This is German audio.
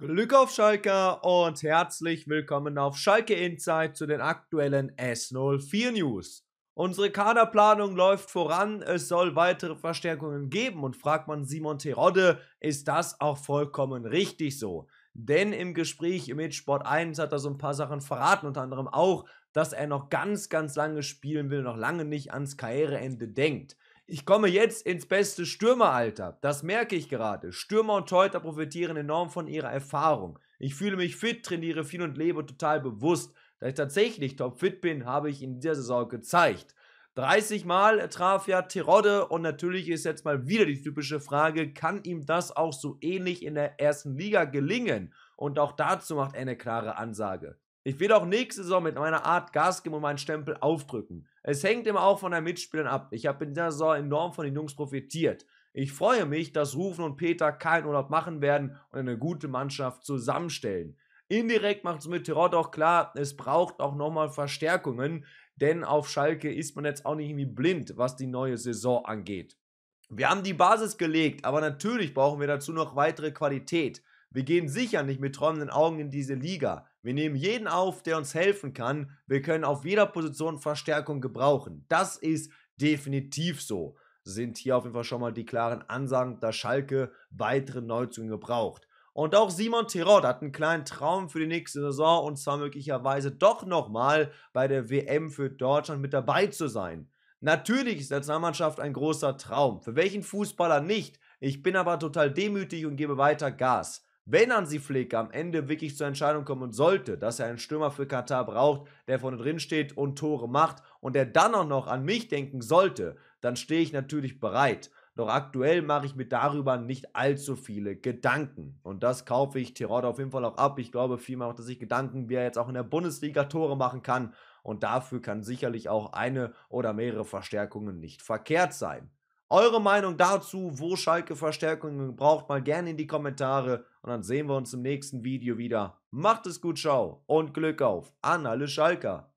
Glück auf Schalke und herzlich willkommen auf Schalke Insight zu den aktuellen S04 News. Unsere Kaderplanung läuft voran, es soll weitere Verstärkungen geben und fragt man Simon Terodde, ist das auch vollkommen richtig so. Denn im Gespräch mit Sport 1 hat er so ein paar Sachen verraten, unter anderem auch, dass er noch ganz, ganz lange spielen will, noch lange nicht ans Karriereende denkt. Ich komme jetzt ins beste Stürmeralter. Das merke ich gerade. Stürmer und Teuter profitieren enorm von ihrer Erfahrung. Ich fühle mich fit, trainiere viel und lebe total bewusst. Da ich tatsächlich topfit bin, habe ich in dieser Saison gezeigt. 30 Mal traf ja Tirode und natürlich ist jetzt mal wieder die typische Frage, kann ihm das auch so ähnlich in der ersten Liga gelingen? Und auch dazu macht er eine klare Ansage. Ich will auch nächste Saison mit meiner Art Gas geben und meinen Stempel aufdrücken. Es hängt immer auch von den Mitspielern ab. Ich habe in dieser Saison enorm von den Jungs profitiert. Ich freue mich, dass Rufen und Peter keinen Urlaub machen werden und eine gute Mannschaft zusammenstellen. Indirekt macht es mit Terod auch klar, es braucht auch nochmal Verstärkungen, denn auf Schalke ist man jetzt auch nicht irgendwie blind, was die neue Saison angeht. Wir haben die Basis gelegt, aber natürlich brauchen wir dazu noch weitere Qualität. Wir gehen sicher nicht mit träumenden Augen in diese Liga. Wir nehmen jeden auf, der uns helfen kann. Wir können auf jeder Position Verstärkung gebrauchen. Das ist definitiv so. Sind hier auf jeden Fall schon mal die klaren Ansagen, dass Schalke weitere Neuzugänge braucht. Und auch Simon Terod hat einen kleinen Traum für die nächste Saison und zwar möglicherweise doch nochmal bei der WM für Deutschland mit dabei zu sein. Natürlich ist der Nationalmannschaft ein großer Traum. Für welchen Fußballer nicht? Ich bin aber total demütig und gebe weiter Gas. Wenn Hansi Flick am Ende wirklich zur Entscheidung kommen sollte, dass er einen Stürmer für Katar braucht, der vorne drin steht und Tore macht und der dann auch noch an mich denken sollte, dann stehe ich natürlich bereit. Doch aktuell mache ich mir darüber nicht allzu viele Gedanken. Und das kaufe ich Tirol auf jeden Fall auch ab. Ich glaube, vielmehr macht er sich Gedanken, wie er jetzt auch in der Bundesliga Tore machen kann. Und dafür kann sicherlich auch eine oder mehrere Verstärkungen nicht verkehrt sein. Eure Meinung dazu, wo Schalke Verstärkungen braucht, mal gerne in die Kommentare. Und dann sehen wir uns im nächsten Video wieder. Macht es gut, ciao und Glück auf an alle Schalker.